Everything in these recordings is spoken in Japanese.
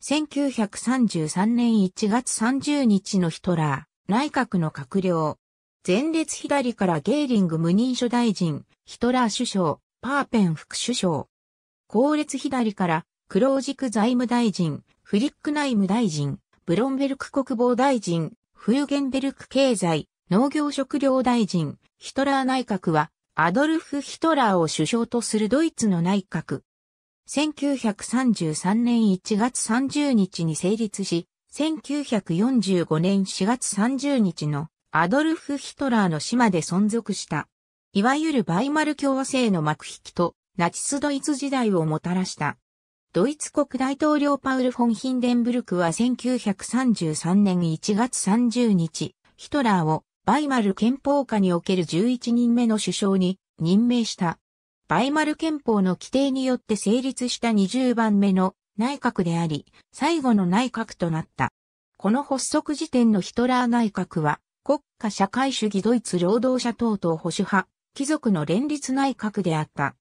1933年1月30日のヒトラー、内閣の閣僚。前列左からゲーリング無認書大臣、ヒトラー首相、パーペン副首相。後列左からクロージク財務大臣、フリック内務大臣、ブロンベルク国防大臣、フーゲンベルク経済、農業食料大臣、ヒトラー内閣は、アドルフ・ヒトラーを首相とするドイツの内閣、1933年1月30日に成立し、1945年4月30日のアドルフ・ヒトラーの島で存続した。いわゆるバイマル共和制の幕引きとナチスドイツ時代をもたらした。ドイツ国大統領パウル・フォン・ヒンデンブルクは1933年1月30日、ヒトラーをバイマル憲法下における11人目の首相に任命した。バイマル憲法の規定によって成立した20番目の内閣であり、最後の内閣となった。この発足時点のヒトラー内閣は、国家社会主義ドイツ労働者等々保守派、貴族の連立内閣であった。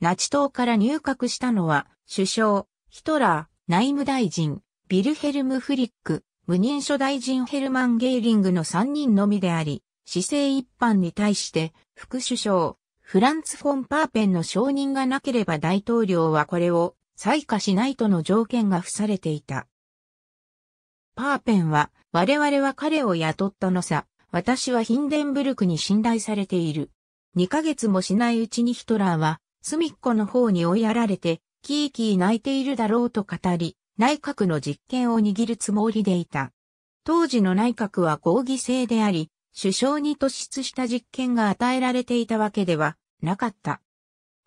ナチ党から入閣したのは、首相、ヒトラー、内務大臣、ビルヘルム・フリック、無任所大臣ヘルマン・ゲーリングの3人のみであり、市政一般に対して、副首相、フランツ・フォン・パーペンの承認がなければ大統領はこれを採火しないとの条件が付されていた。パーペンは、我々は彼を雇ったのさ。私はヒンデンブルクに信頼されている。2ヶ月もしないうちにヒトラーは、隅っこの方に追いやられて、キーキー泣いているだろうと語り、内閣の実権を握るつもりでいた。当時の内閣は合議制であり、首相に突出した実権が与えられていたわけではなかった。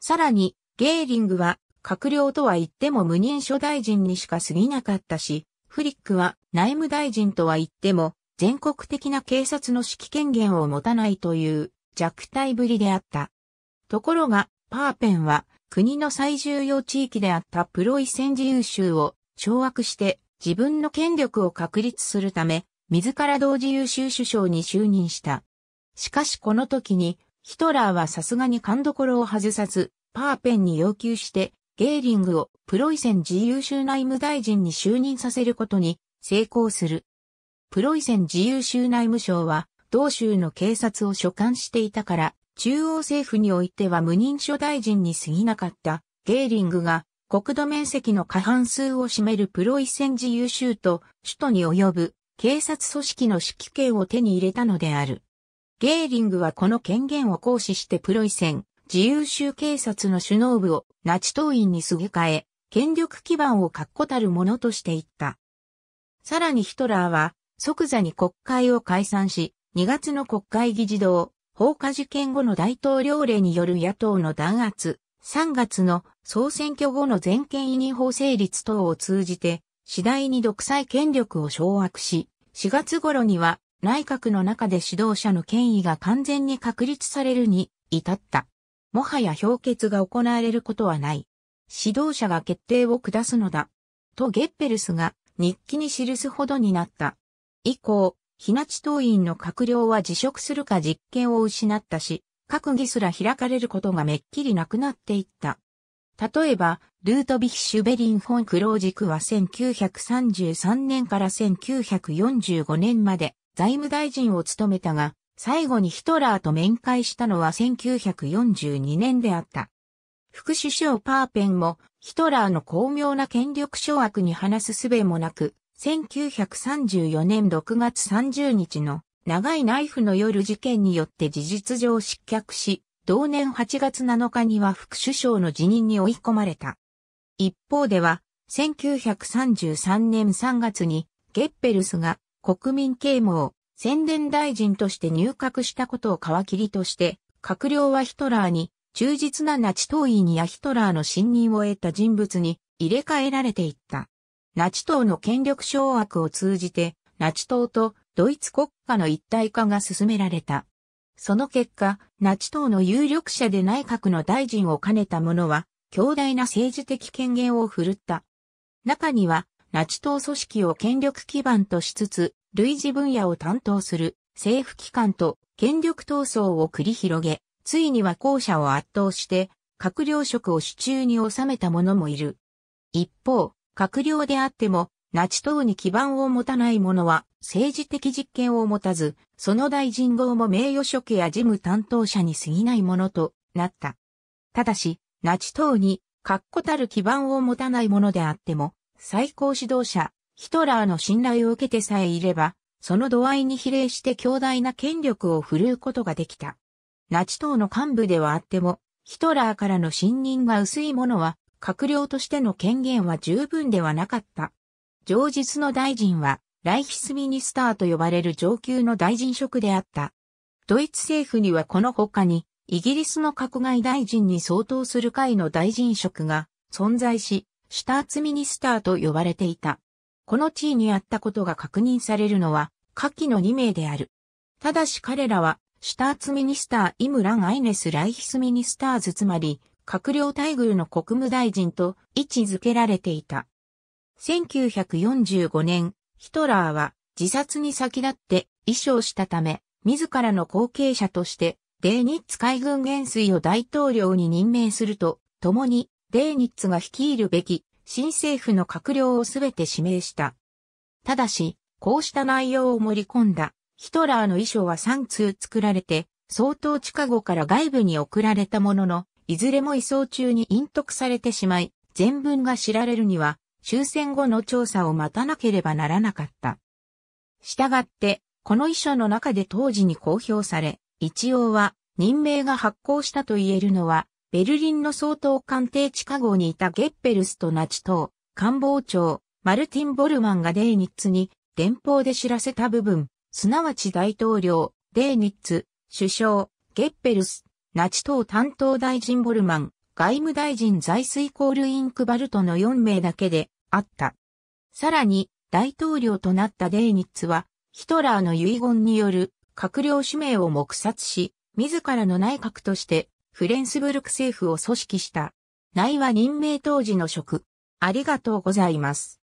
さらに、ゲーリングは、閣僚とは言っても無任所大臣にしか過ぎなかったし、フリックは内務大臣とは言っても、全国的な警察の指揮権限を持たないという弱体ぶりであった。ところが、パーペンは国の最重要地域であったプロイセン自由州を掌握して自分の権力を確立するため、自ら同自由州首相に就任した。しかしこの時にヒトラーはさすがに勘どころを外さず、パーペンに要求して、ゲーリングをプロイセン自由州内務大臣に就任させることに成功する。プロイセン自由州内務省は、同州の警察を所管していたから、中央政府においては無認証大臣に過ぎなかったゲーリングが国土面積の過半数を占めるプロイセン自由州と首都に及ぶ警察組織の指揮権を手に入れたのである。ゲーリングはこの権限を行使してプロイセン、自由州警察の首脳部をナチ党員にすげ替え、権力基盤を確固たるものとしていった。さらにヒトラーは即座に国会を解散し、2月の国会議事堂、放火事件後の大統領令による野党の弾圧、3月の総選挙後の全権委任法成立等を通じて、次第に独裁権力を掌握し、4月頃には内閣の中で指導者の権威が完全に確立されるに至った。もはや評決が行われることはない。指導者が決定を下すのだ。とゲッペルスが日記に記すほどになった。以降、日立党員の閣僚は辞職するか実権を失ったし、閣議すら開かれることがめっきりなくなっていった。例えば、ルートビヒシュベリン・フォン・クロージクは1933年から1945年まで財務大臣を務めたが、最後にヒトラーと面会したのは1942年であった。副首相パーペンもヒトラーの巧妙な権力掌握に話す術もなく、1934年6月30日の長いナイフの夜事件によって事実上失脚し、同年8月7日には副首相の辞任に追い込まれた。一方では、1933年3月にゲッペルスが国民啓蒙、宣伝大臣として入閣したことを皮切りとして、閣僚はヒトラーに、忠実なナチ党員やヒトラーの信任を得た人物に入れ替えられていった。ナチ党の権力掌握を通じて、ナチ党とドイツ国家の一体化が進められた。その結果、ナチ党の有力者で内閣の大臣を兼ねた者は、強大な政治的権限を振るった。中には、ナチ党組織を権力基盤としつつ、類似分野を担当する政府機関と権力闘争を繰り広げ、ついには後者を圧倒して、閣僚職を手中に収めた者もいる。一方、閣僚であっても、ナチ党に基盤を持たない者は政治的実権を持たず、その大臣号も名誉職や事務担当者に過ぎないものとなった。ただし、ナチ党に確固たる基盤を持たないものであっても、最高指導者、ヒトラーの信頼を受けてさえいれば、その度合いに比例して強大な権力を振るうことができた。ナチ党の幹部ではあっても、ヒトラーからの信任が薄いものは、閣僚としての権限は十分ではなかった。上日の大臣は、ライヒスミニスターと呼ばれる上級の大臣職であった。ドイツ政府にはこの他に、イギリスの閣外大臣に相当する会の大臣職が存在し、シターツミニスターと呼ばれていた。この地位にあったことが確認されるのは、下記の2名である。ただし彼らは、シュターツミニスター・イムラン・アイネス・ライヒスミニスターズつまり、閣僚待遇の国務大臣と位置づけられていた。1945年、ヒトラーは自殺に先立って衣装したため、自らの後継者として、デーニッツ海軍元帥を大統領に任命すると、共にデーニッツが率いるべき新政府の閣僚をすべて指名した。ただし、こうした内容を盛り込んだヒトラーの遺書は3通作られて、相当地下後から外部に送られたものの、いずれも移送中に隠匿されてしまい、全文が知られるには終戦後の調査を待たなければならなかった。したがって、この遺書の中で当時に公表され、一応は任命が発行したと言えるのはベルリンの総統官邸地下壕にいたゲッペルスとナチ党、官房長、マルティン・ボルマンがデーニッツに電報で知らせた部分、すなわち大統領、デーニッツ、首相、ゲッペルス、ナチ党担当大臣ボルマン、外務大臣財水コールインクバルトの4名だけであった。さらに、大統領となったデーニッツは、ヒトラーの遺言による閣僚指名を黙殺し、自らの内閣としてフレンスブルク政府を組織した。内は任命当時の職。ありがとうございます。